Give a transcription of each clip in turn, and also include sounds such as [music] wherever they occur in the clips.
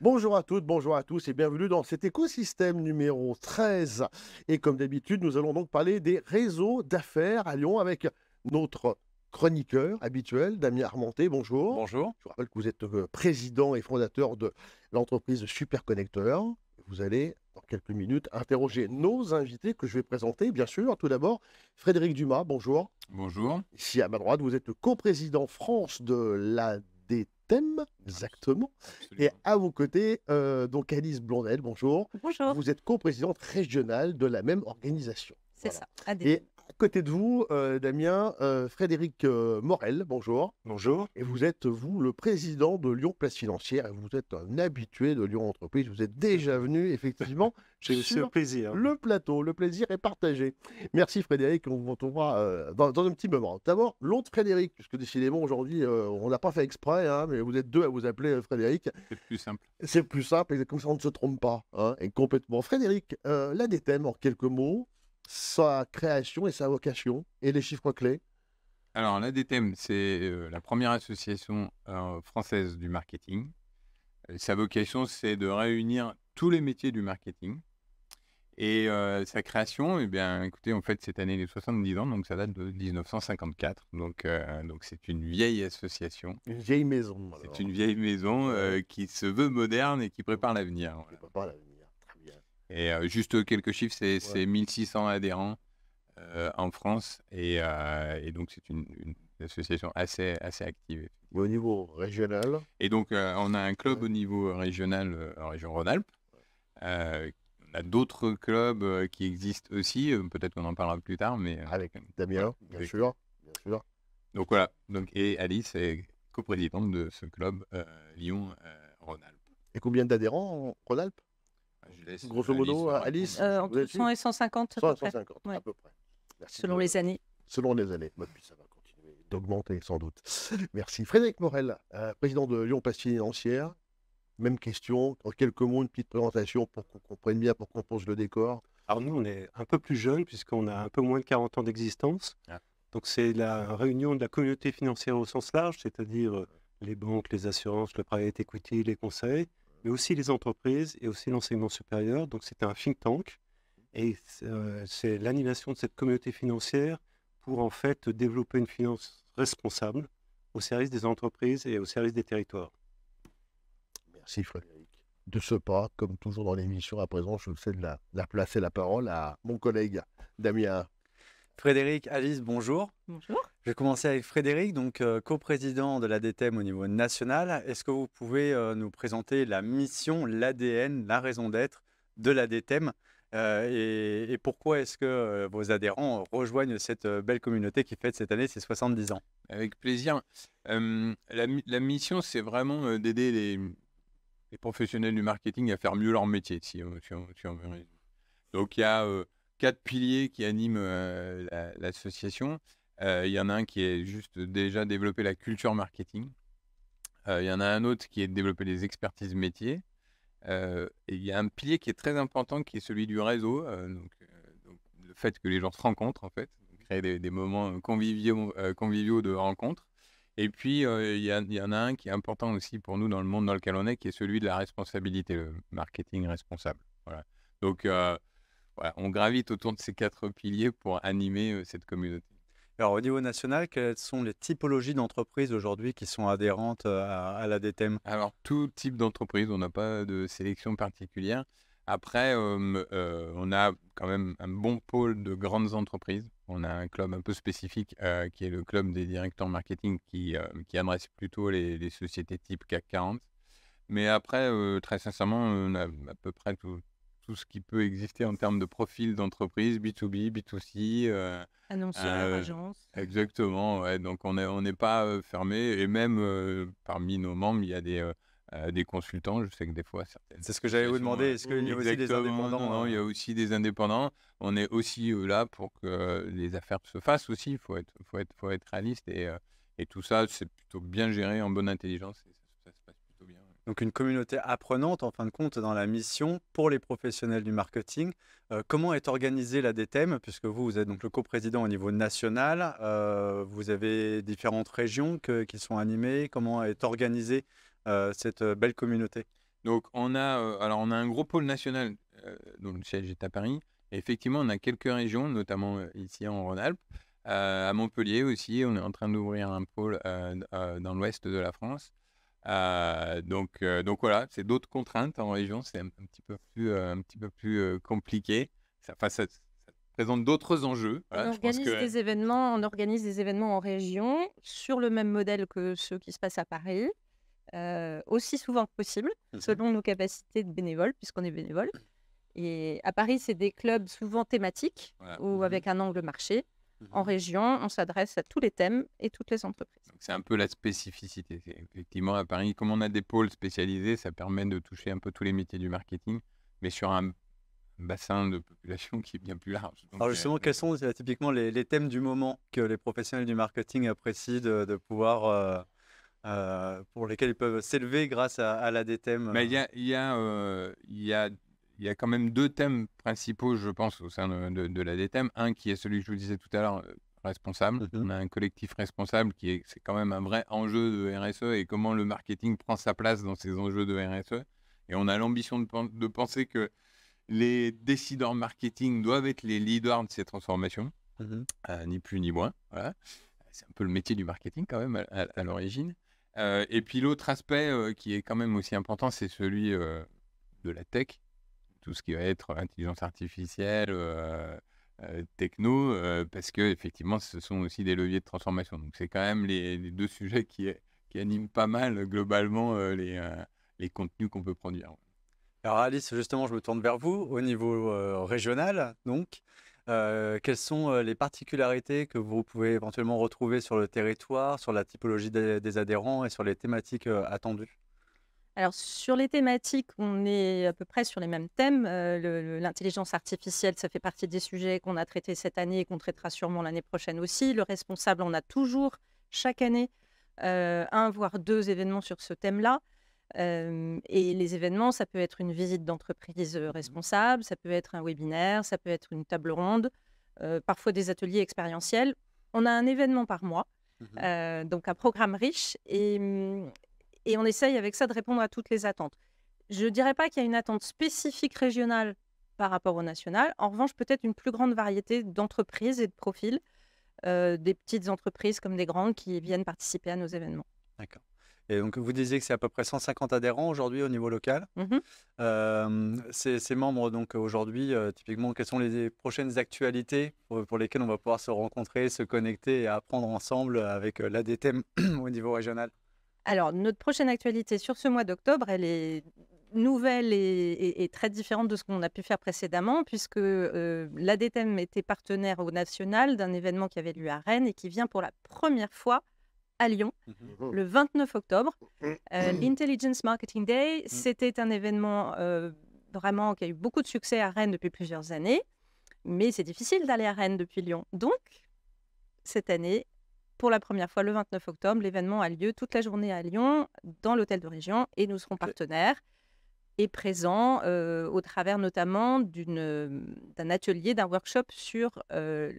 Bonjour à toutes, bonjour à tous et bienvenue dans cet écosystème numéro 13. Et comme d'habitude, nous allons donc parler des réseaux d'affaires à Lyon avec notre chroniqueur habituel, Damien Armenté. Bonjour. Bonjour. Je vous rappelle que vous êtes euh, président et fondateur de l'entreprise Superconnecteur. Vous allez quelques minutes, interroger nos invités que je vais présenter, bien sûr. Tout d'abord, Frédéric Dumas, bonjour. Bonjour. Ici à ma droite, vous êtes le coprésident France de la e exactement. Et à vos côtés, euh, donc Alice Blondel, bonjour. Bonjour. Vous êtes coprésidente régionale de la même organisation. C'est ça, ADTEM côté de vous, euh, Damien, euh, Frédéric euh, Morel, bonjour. Bonjour. Et vous êtes, vous, le président de Lyon Place Financière, vous êtes un habitué de Lyon Entreprise. Vous êtes déjà [laughs] venu, effectivement, J'ai sur plaisir. le plateau. Le plaisir est partagé. Merci Frédéric, on vous retrouvera dans, un petit moment. D'abord, l'autre Frédéric, puisque décidément, aujourd'hui, on n'a pas fait exprès, hein, mais vous êtes deux à vous appeler Frédéric. C'est plus simple. C'est plus simple, et comme ça, on ne se trompe pas. Hein. et complètement. Frédéric, là, des thèmes en quelques mots sa création et sa vocation et les chiffres clés Alors, des thèmes. c'est euh, la première association euh, française du marketing. Euh, sa vocation, c'est de réunir tous les métiers du marketing. Et sa création, eh bien, écoutez, en fait, cette année, les 70 ans, donc ça date de 1954. Donc, donc c'est une vieille association. Une vieille maison. C'est une vieille maison qui se veut moderne et qui prépare l'avenir. Et euh, juste quelques chiffres, c'est 1600 adhérents euh, en France. Et, euh, donc, c'est une, association assez, assez active. au niveau régional Et donc, on a un club au niveau régional en région Rhône-Alpes. on a d'autres clubs qui existent aussi. Peut-être qu'on en parlera plus tard. mais Avec Damien, bien, Sûr, Donc voilà, donc, et Alice est coprésidente de ce club Lyon-Rhône-Alpes. Et combien d'adhérents en Rhône-Alpes Grosso modo, Alice, euh, entre 100 et 150 à peu près. Selon les années. Selon les années. ça va continuer d'augmenter sans doute. Merci. Frédéric Morel, euh, président de Lyon Pastille Financière. Même question, en quelques mots, une petite présentation pour qu'on comprenne bien, pour qu'on pose le décor. Alors nous, on est un peu plus jeunes puisqu'on a un peu moins de 40 ans d'existence. Ah. Donc c'est la réunion de la communauté financière au sens large, c'est-à-dire euh, les banques, les assurances, le private equity, les conseils mais aussi les entreprises et aussi l'enseignement supérieur. Donc c'est un think tank et euh, c'est l'animation de cette communauté financière pour en fait développer une finance responsable au service des entreprises et au service des territoires. Merci Frédéric. De ce pas, comme toujours dans l'émission à présent, je cède la, la placer la parole à mon collègue Damien Frédéric, Alice, bonjour. Bonjour. Je vais commencer avec Frédéric, donc euh, coprésident de l'ADTEM au niveau national. Est-ce que vous pouvez euh, nous présenter la mission, l'ADN, la raison d'être de l'ADTEM euh, et, pourquoi est-ce que vos adhérents rejoignent cette belle communauté qui fête cette année ses 70 ans Avec plaisir. La, mission, c'est vraiment d'aider les, professionnels du marketing à faire mieux leur métier, Donc il y a quatre piliers qui animent l'association. il y en a un qui est juste déjà développer la culture marketing. Il y en a un autre qui est de développer les expertises métiers. et il y a un pilier qui est très important qui est celui du réseau. Donc, le fait que les gens se rencontrent en fait, créer des, moments conviviaux, conviviaux de rencontre. Et puis, il y, en a un qui est important aussi pour nous dans le monde dans lequel on est, qui est celui de la responsabilité, le marketing responsable. Voilà. Donc, on gravite autour de ces quatre piliers pour animer cette communauté. Alors, au niveau national, quelles sont les typologies d'entreprises aujourd'hui qui sont adhérentes à, la DTM Alors, tout type d'entreprise, on n'a pas de sélection particulière. Après, on a quand même un bon pôle de grandes entreprises. On a un club un peu spécifique qui est le club des directeurs marketing qui, adresse plutôt les, les, sociétés type CAC 40. Mais après, très sincèrement, on a à peu près tout, tout ce qui peut exister en termes de profil d'entreprise, B2B, B2C. Euh, Annonceur, euh, Exactement, donc on n'est on est pas euh, fermé. Et même euh, parmi nos membres, il y a des, des consultants. Je sais que des fois, certaines. C'est ce que j'allais vous demander. Est-ce qu'il y a aussi des indépendants non, non, il y a aussi des indépendants. On est aussi là pour que les affaires se fassent aussi. Il faut être, faut, être, faut être réaliste. Et, et tout ça, c'est plutôt bien géré en bonne intelligence donc une communauté apprenante en fin de compte dans la mission pour les professionnels du marketing. Euh, comment est organisée la DTM Puisque vous, vous êtes donc le coprésident au niveau national, euh, vous avez différentes régions qui sont animées. Comment est organisée euh, cette belle communauté Donc on a, on a un gros pôle national, dont le siège est à Paris. effectivement, on a quelques régions, notamment ici en Rhône-Alpes. à Montpellier aussi, on est en train d'ouvrir un pôle dans l'ouest de la France. Euh, donc, euh, donc voilà, c'est d'autres contraintes en région, c'est un, petit peu plus, un petit peu plus euh, compliqué. Ça, présente d'autres enjeux. on organise des événements, on organise des événements en région sur le même modèle que ceux qui se passent à Paris, aussi souvent que possible, mhm. selon nos capacités de bénévoles, puisqu'on est bénévole. Et à Paris, c'est des clubs souvent thématiques ou mhm. avec un angle marché. En mhm. région, on s'adresse à tous les thèmes et toutes les entreprises. C'est un peu la spécificité. Effectivement, à Paris, comme on a des pôles spécialisés, ça permet de toucher un peu tous les métiers du marketing, mais sur un bassin de population qui est bien plus large. Alors euh, justement, euh, quels sont euh, typiquement les, thèmes du moment que les professionnels du marketing apprécient de, pouvoir... pour lesquels ils peuvent s'élever grâce à, à Mais bah, Il y, y, euh, y a il y a quand même deux thèmes principaux, je pense, au sein de, la DTM. Un qui est celui que je vous disais tout à l'heure, euh, responsable. Mhm. On a un collectif responsable qui est, c'est quand même un vrai enjeu de RSE et comment le marketing prend sa place dans ces enjeux de RSE. Et on a l'ambition de, penser que les décideurs marketing doivent être les leaders de ces transformations, mhm. euh, ni plus ni moins. Voilà. C'est un peu le métier du marketing quand même à, l'origine. Euh, et puis l'autre aspect qui est quand même aussi important, c'est celui de la tech tout ce qui va être intelligence artificielle, euh, euh, techno, euh, parce que effectivement, ce sont aussi des leviers de transformation. Donc, c'est quand même les, deux sujets qui, animent pas mal globalement les, les contenus qu'on peut produire. Alors, Alice, justement, je me tourne vers vous au niveau régional. Donc, quelles sont les particularités que vous pouvez éventuellement retrouver sur le territoire, sur la typologie des, adhérents et sur les thématiques attendues alors, sur les thématiques, on est à peu près sur les mêmes thèmes. Euh, l'intelligence artificielle, ça fait partie des sujets qu'on a traités cette année et qu'on traitera sûrement l'année prochaine aussi. Le responsable, on a toujours, chaque année, euh, un voire deux événements sur ce thème-là. Euh, et les événements, ça peut être une visite d'entreprise mmh responsable, ça peut être un webinaire, ça peut être une table ronde, parfois des ateliers expérientiels. On a un événement par mois. Mmh donc un programme riche. Et, mmh, et on essaye avec ça de répondre à toutes les attentes. Je ne dirais pas qu'il y a une attente spécifique régionale par rapport au national. En revanche, peut-être une plus grande variété d'entreprises et de profils, euh, des petites entreprises comme des grandes qui viennent participer à nos événements. D'accord. Et donc, vous disiez que c'est à peu près 150 adhérents aujourd'hui au niveau local. Mmh euh, ces, membres, donc aujourd'hui, euh, typiquement, quelles sont les prochaines actualités pour, pour, lesquelles on va pouvoir se rencontrer, se connecter et apprendre ensemble avec l'ADTM [clears throat] au niveau régional alors, notre prochaine actualité sur ce mois d'octobre, elle est nouvelle et, très différente de ce qu'on a pu faire précédemment, puisque euh, la l'ADTEM était partenaire au national d'un événement qui avait lieu à Rennes et qui vient pour la première fois à Lyon mm-hmm. le 29 octobre. Euh, mm-hmm. intelligence L'Intelligence Marketing Day, mm. c'était un événement euh, vraiment qui a eu beaucoup de succès à Rennes depuis plusieurs années, mais c'est difficile d'aller à Rennes depuis Lyon. Donc, cette année, pour la première fois le 29 octobre. L'événement a lieu toute la journée à Lyon, dans l'hôtel de région, et nous serons partenaires et présents euh, au travers notamment euh, d'un atelier, d'un workshop sur euh,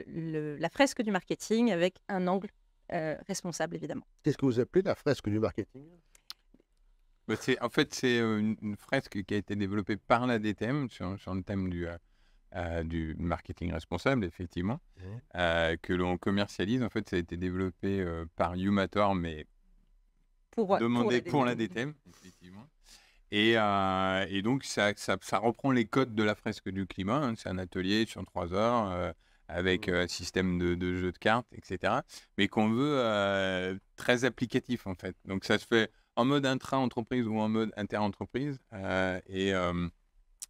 la fresque du marketing avec un angle responsable, évidemment. Qu'est-ce que vous appelez la fresque du marketing bah, En fait, c'est une, fresque qui a été développée par la DTM sur, sur le thème du euh, du marketing responsable, effectivement, mmh. euh, que l'on commercialise. En fait, ça a été développé euh, par Humator, mais pour, demandé pour la, DTM, effectivement. Et, et donc, ça, ça, reprend les codes de la fresque du climat. Hein. C'est un atelier sur trois heures avec mmh. un système de, de, jeu de cartes, etc. Mais qu'on veut très applicatif, en fait. Donc, ça se fait en mode intra-entreprise ou en mode inter-entreprise. et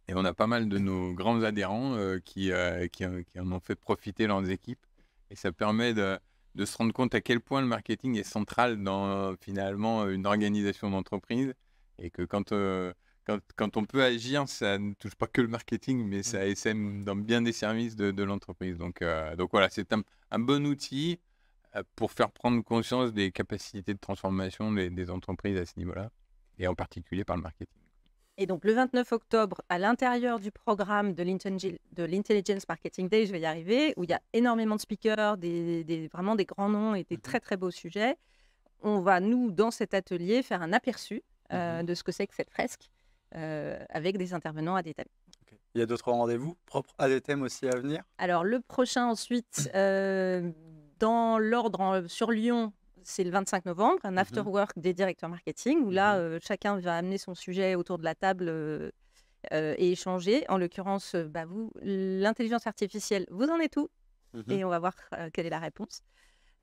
et on a pas mal de nos grands adhérents euh, euh, euh, qui, en ont fait profiter leurs équipes. Et ça permet de, se rendre compte à quel point le marketing est central dans finalement une organisation d'entreprise. Et que quand, quand, on peut agir, ça ne touche pas que le marketing, mais mmh. ça SM dans bien des services de, l'entreprise. Donc, voilà, c'est un, bon outil pour faire prendre conscience des capacités de transformation des entreprises à ce niveau-là, et en particulier par le marketing. Et donc le 29 octobre, à l'intérieur du programme de l'Intelligence Marketing Day, je vais y arriver, où il y a énormément de speakers, des, vraiment des grands noms et des mmh très très beaux sujets, on va, nous, dans cet atelier, faire un aperçu euh, mmh de ce que c'est que cette fresque euh, avec des intervenants à des thèmes. Il y a d'autres rendez-vous propres à des thèmes aussi à venir Alors le prochain ensuite, euh, dans l'ordre sur Lyon, c'est le 25 novembre, un mmh after work des directeurs marketing, où mmh là, euh, chacun va amener son sujet autour de la table euh, euh, et échanger. En l'occurrence, bah, vous, l'intelligence artificielle, vous en êtes où mmh Et on va voir quelle est la réponse.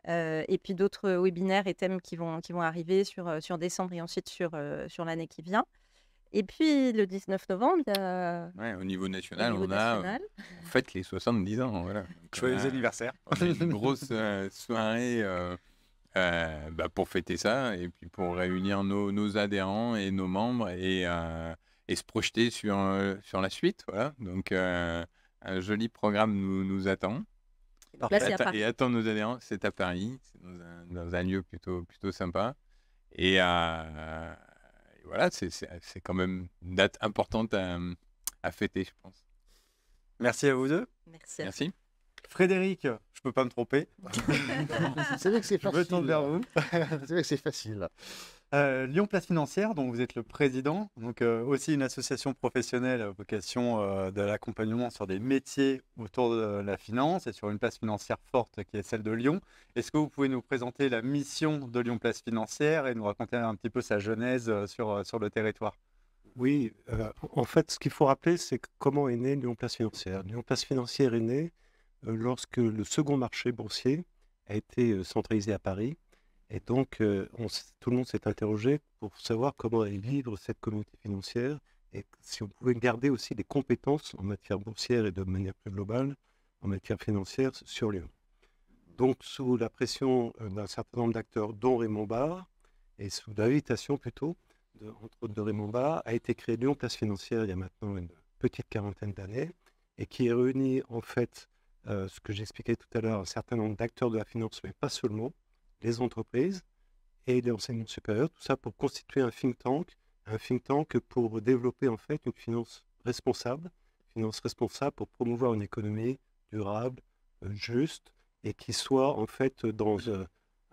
et puis d'autres webinaires et thèmes qui vont, qui vont arriver sur, sur décembre et ensuite sur, sur l'année qui vient. Et puis le 19 novembre, au niveau national, on a les 70 ans. Voilà. Joyeux anniversaire. une grosse soirée euh, bah, pour fêter ça et puis pour réunir nos, adhérents et nos membres et, euh, se projeter sur, euh, sur la suite. Voilà. Donc, un joli programme nous, nous attend. et, attend nos adhérents. C'est à Paris, c'est dans, un, lieu plutôt, plutôt sympa. Et, voilà, c'est quand même une date importante à, à fêter, je pense. Merci à vous deux. Merci. Merci. Frédéric, je ne peux pas me tromper. [laughs] c'est facile. Je tourne vers vous. [laughs] c'est vrai que c'est facile. Euh, Lyon Place Financière, dont vous êtes le président, donc euh, aussi une association professionnelle à vocation euh, de l'accompagnement sur des métiers autour de la finance et sur une place financière forte qui est celle de Lyon. Est-ce que vous pouvez nous présenter la mission de Lyon Place Financière et nous raconter un petit peu sa genèse sur, sur le territoire Oui, en fait, ce qu'il faut rappeler, c'est comment est née Lyon Place Financière. Lyon Place Financière est née euh, lorsque le second marché boursier a été euh, centralisé à Paris. Et donc, euh, tout le monde s'est interrogé pour savoir comment allait vivre cette communauté financière et si on pouvait garder aussi des compétences en matière boursière et de manière plus globale en matière financière sur Lyon. Donc, sous la pression d'un certain nombre d'acteurs, dont Raymond Barr, et sous l'invitation plutôt, de, entre autres de Raymond Barr, a été créé Lyon Place Financière il y a maintenant une petite quarantaine d'années, et qui est réunie en fait euh, ce que j'expliquais tout à l'heure, un certain nombre d'acteurs de la finance, mais pas seulement, les entreprises et les enseignements supérieurs, tout ça pour constituer un think tank, un think tank pour développer en fait une finance responsable, finance responsable pour promouvoir une économie durable, euh, juste et qui soit en fait dans, euh,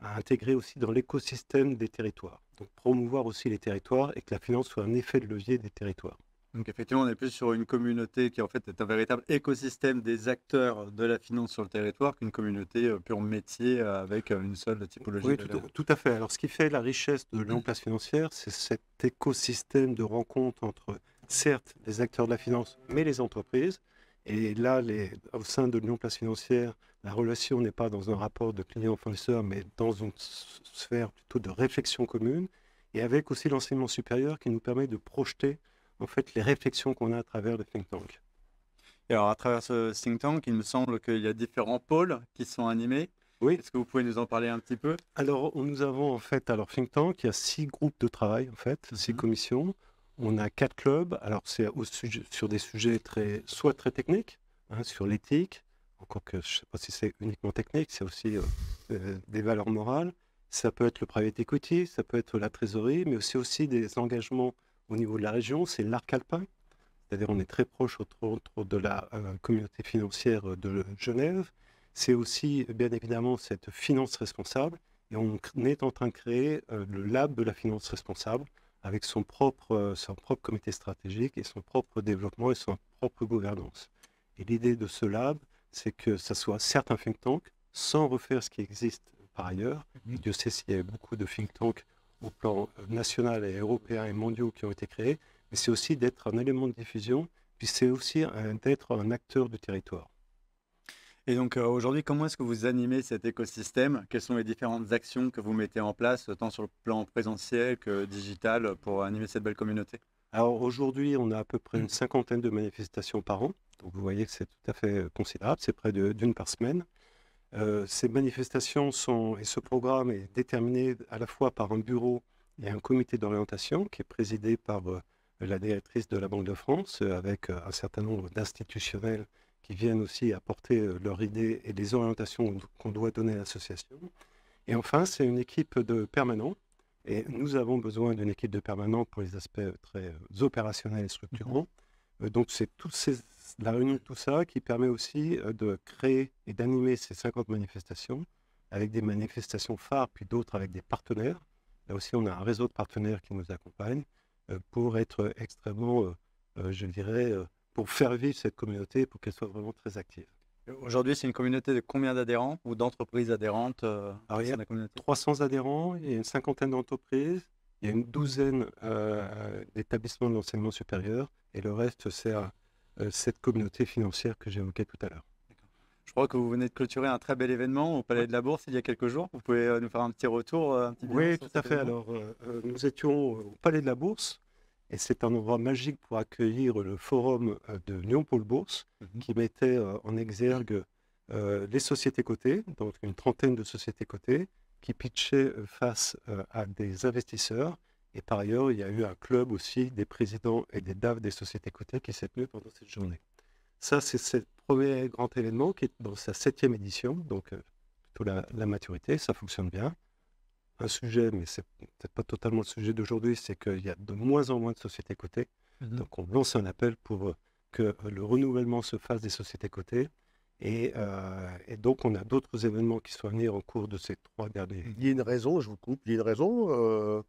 intégrer aussi dans l'écosystème des territoires. Donc promouvoir aussi les territoires et que la finance soit un effet de levier des territoires. Donc effectivement, on est plus sur une communauté qui en fait est un véritable écosystème des acteurs de la finance sur le territoire qu'une communauté euh, pure métier euh, avec euh, une seule typologie. Oui, tout, à fait. Alors ce qui fait la richesse de mm-hmm. l'Union place financière, c'est cet écosystème de rencontre entre certes les acteurs de la finance, mais les entreprises. Et là, les, au sein de l'Union Place Financière, la relation n'est pas dans un rapport de client-fournisseur, mais dans une sphère plutôt de réflexion commune, et avec aussi l'enseignement supérieur qui nous permet de projeter en fait, les réflexions qu'on a à travers le think tank. Et alors, à travers ce think tank, il me semble qu'il y a différents pôles qui sont animés. Oui. Est-ce que vous pouvez nous en parler un petit peu Alors, nous avons en fait, alors think tank, il y a six groupes de travail en fait, six mhm. commissions. On a quatre clubs. Alors, c'est sur des sujets très, soit très techniques, hein, sur l'éthique, encore que je ne sais pas si c'est uniquement technique, c'est aussi euh, euh, des valeurs morales. Ça peut être le private equity, ça peut être la trésorerie, mais aussi, aussi des engagements au niveau de la région, c'est l'arc alpin. C'est-à-dire on est très proche de la euh, communauté financière de Genève. C'est aussi, bien évidemment, cette finance responsable. Et on est en train de créer euh, le lab de la finance responsable avec son propre, euh, son propre comité stratégique et son propre développement et son propre gouvernance. Et l'idée de ce lab, c'est que ça soit certes un think tank, sans refaire ce qui existe par ailleurs. Mm-hmm. Dieu sait s'il y a beaucoup de think tanks au plan euh, national et européen et mondial qui ont été créés, mais c'est aussi d'être un élément de diffusion, puis c'est aussi d'être un acteur du territoire. Et donc euh, aujourd'hui, comment est-ce que vous animez cet écosystème Quelles sont les différentes actions que vous mettez en place, tant sur le plan présentiel que digital, pour animer cette belle communauté Alors aujourd'hui, on a à peu près une mm. cinquantaine de manifestations par an. Donc vous voyez que c'est tout à fait euh, considérable, c'est près d'une par semaine. Euh, ces manifestations sont, et ce programme est déterminé à la fois par un bureau et un comité d'orientation qui est présidé par euh, la directrice de la Banque de France, euh, avec un certain nombre d'institutionnels qui viennent aussi apporter leurs idées et les orientations qu'on doit donner à l'association. Et enfin, c'est une équipe de permanents. Et nous avons besoin d'une équipe de permanents pour les aspects très opérationnels et structurants. Mhm. Donc, c'est toutes ces la réunion de tout ça qui permet aussi euh, de créer et d'animer ces 50 manifestations avec des manifestations phares, puis d'autres avec des partenaires. Là aussi, on a un réseau de partenaires qui nous accompagnent euh, pour être extrêmement, euh, je dirais, pour faire vivre cette communauté, pour qu'elle soit vraiment très active. Aujourd'hui, c'est une communauté de combien d'adhérents ou d'entreprises adhérentes euh, la communauté 300 adhérents, il y a une cinquantaine d'entreprises, il y a une douzaine d'établissements de l'enseignement supérieur, et le reste, c'est un, euh, cette communauté financière que j'évoquais tout à l'heure. Je crois que vous venez de clôturer un très bel événement au Palais de la Bourse il y a quelques jours. Vous pouvez euh, nous faire un petit retour euh, Oui, tout à fait. Alors, nous étions au Palais de la Bourse et c'est un endroit magique pour accueillir le forum de Lyon-Pôle Bourse mhm. qui mettait en exergue les sociétés cotées, donc une trentaine de sociétés cotées, qui pitchaient face à des investisseurs et par ailleurs, il y a eu un club aussi des présidents et des DAF des sociétés cotées qui s'est tenu pendant cette journée. Ça, c'est ce premier grand événement qui est dans sa septième édition, donc euh, plutôt la, maturité, ça fonctionne bien. Un sujet, mais c'est peut-être pas totalement le sujet d'aujourd'hui, c'est qu'il y a de moins en moins de sociétés cotées. Mhm. Donc on lance un appel pour euh, que le renouvellement se fasse des sociétés cotées. Et, euh, donc, on a d'autres événements qui sont venus au cours de ces trois derniers. Mhm. Il y a une raison, je vous coupe, il y a une raison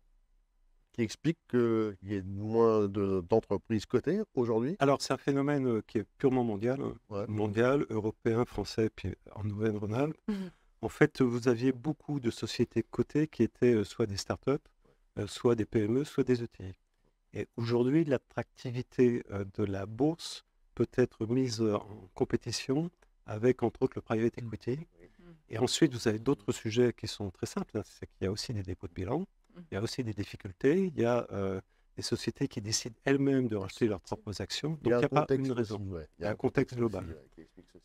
qui explique qu'il y ait moins d'entreprises cotées aujourd'hui Alors, c'est un phénomène euh, qui est purement mondial, hein. mondial, européen, français, puis en nouvelle rhône mhm. En fait, vous aviez beaucoup de sociétés cotées qui étaient euh, soit des startups, euh, soit des PME, soit des ETI. Et aujourd'hui, l'attractivité de la bourse peut être mise en compétition avec, entre autres, le private equity. Et ensuite, vous avez d'autres sujets qui sont très simples. Hein. C'est qu'il y a aussi des dépôts de bilan. Il y a aussi des difficultés. Il y a euh, des sociétés qui décident elles-mêmes de racheter leurs propres actions. Donc il n'y a, pas une raison. Il y a un contexte global.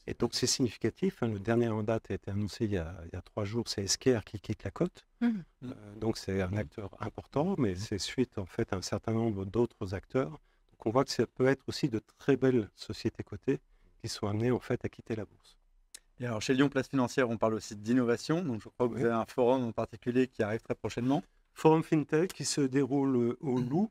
et donc c'est significatif. Hein. Le dernier en date a été annoncé il y a, trois jours. C'est Esquerre qui quitte la cote. Mmh. Euh, donc c'est un mmh. acteur important, mais mmh. c'est suite en fait à un certain nombre d'autres acteurs. Donc on voit que ça peut être aussi de très belles sociétés cotées qui sont amenées en fait à quitter la bourse. Et alors chez Lyon Place Financière, on parle aussi d'innovation. Donc je crois que vous avez un forum en particulier qui arrive très prochainement. Forum FinTech qui se déroule euh, au Loup,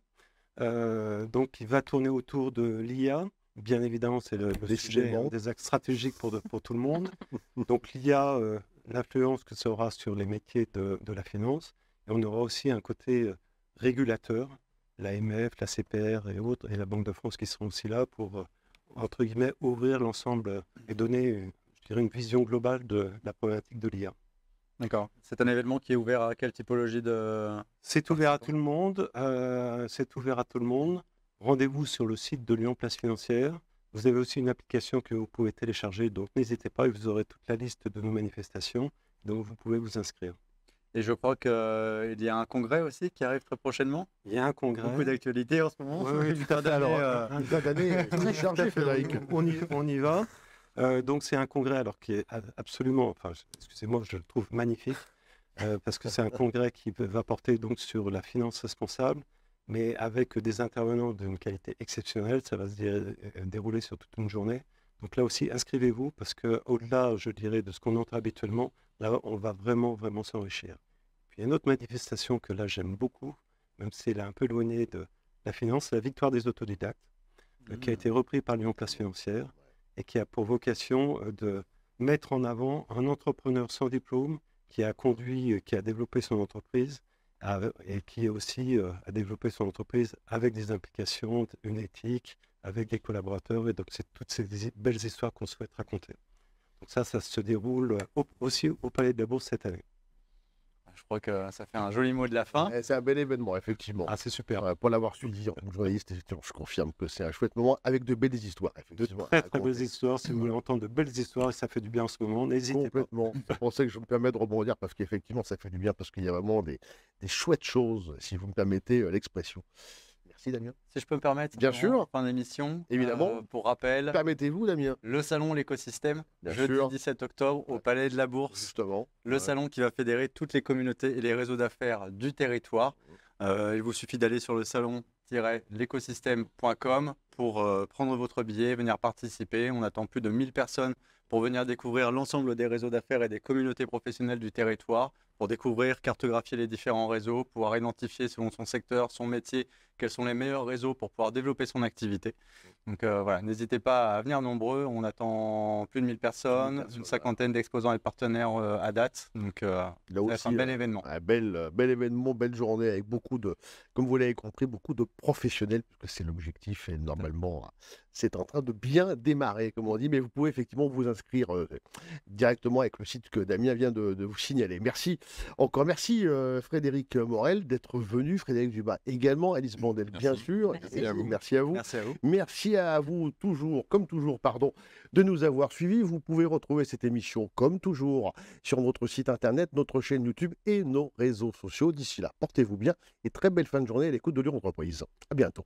euh, donc qui va tourner autour de l'IA. Bien évidemment, c'est le, sujet hein, des axes stratégiques pour, tout le monde. [laughs] Donc l'IA, euh, l'influence que ça aura sur les métiers de, la finance. Et on aura aussi un côté régulateur, l'AMF, la CPR et autres, et la Banque de France qui seront aussi là pour, entre guillemets, ouvrir l'ensemble et donner, une vision globale de la problématique de l'IA. D'accord. C'est un événement qui est ouvert à quelle typologie de... C'est ouvert à tout le monde. Euh, c'est ouvert à tout le monde. Rendez-vous sur le site de Lyon Place Financière. Vous avez aussi une application que vous pouvez télécharger, donc n'hésitez pas, et vous aurez toute la liste de nos manifestations, donc vous pouvez vous inscrire. Et je crois qu'il euh, y a un congrès aussi qui arrive très prochainement. Il y a un congrès. Beaucoup d'actualité en ce moment. Oui, [laughs] d'année très euh, [laughs] on y va donc c'est un congrès alors qui est absolument, enfin excusez-moi, je le trouve magnifique parce que c'est un congrès qui va porter donc sur la finance responsable, mais avec des intervenants d'une qualité exceptionnelle. Ça va se euh, dérouler sur toute une journée. Donc là aussi, inscrivez-vous parce que au-delà, je dirais, de ce qu'on entend habituellement, là on va vraiment vraiment s'enrichir. Puis une autre manifestation que là j'aime beaucoup, même si elle est un peu éloignée de la finance, la victoire des autodidactes, euh, qui a mmh. été repris par l'Union Place Financière et qui a pour vocation euh, de mettre en avant un entrepreneur sans diplôme qui a conduit, euh, qui a développé son entreprise et qui aussi euh, a développé son entreprise avec des implications, une éthique, avec des collaborateurs. Et donc, c'est toutes ces belles histoires qu'on souhaite raconter. Donc ça, ça se déroule aussi au Palais de la Bourse cette année. Je crois que ça fait un joli mot de la fin. Eh, c'est un bel événement, effectivement. Ah, c'est super. Euh, pour l'avoir suivi en tant journaliste, je confirme que c'est un chouette moment avec de belles histoires. de très, très belles histoires. Si vous voulez entendre de belles histoires, et ça fait du bien en ce moment, n'hésitez pas. Complètement. Je [laughs] pour que je me permets de rebondir, parce qu'effectivement, ça fait du bien, parce qu'il y a vraiment des, des chouettes choses, si vous me permettez euh, l'expression. Si je peux me permettre, bien sûr, fin d'émission, évidemment. Euh, pour rappel, permettez-vous Damien. Le salon l'écosystème, jeudi 17 octobre au Palais de la Bourse. Justement. Le salon qui va fédérer toutes les communautés et les réseaux d'affaires du territoire. Euh, il vous suffit d'aller sur le salon-l'écosystème.com pour euh, prendre votre billet, venir participer. On attend plus de 1000 personnes pour venir découvrir l'ensemble des réseaux d'affaires et des communautés professionnelles du territoire, pour découvrir, cartographier les différents réseaux, pouvoir identifier selon son secteur, son métier, quels sont les meilleurs réseaux pour pouvoir développer son activité. Mmh. Donc euh, voilà, n'hésitez pas à venir nombreux. On attend plus de 1000 personnes, une cinquantaine d'exposants et partenaires euh, à date. Donc c'est euh, un bel événement. Un bel, événement, belle journée avec beaucoup de, comme vous l'avez compris, beaucoup de professionnels, parce que c'est l'objectif et normalement c'est en train de bien démarrer, comme on dit. Mais vous pouvez effectivement vous inscrire directement avec le site que Damien vient de vous signaler. Merci encore merci euh, Frédéric Morel d'être venu, Frédéric Duba également, Alice Mandel mmh, bien sûr. Merci. à vous. merci à vous. Merci à vous. toujours, comme toujours, pardon, de nous avoir suivis. Vous pouvez retrouver cette émission comme toujours sur notre site internet, notre chaîne YouTube et nos réseaux sociaux. D'ici là, portez-vous bien et très belle fin de journée à l'écoute de l'Euro Entreprise. À bientôt.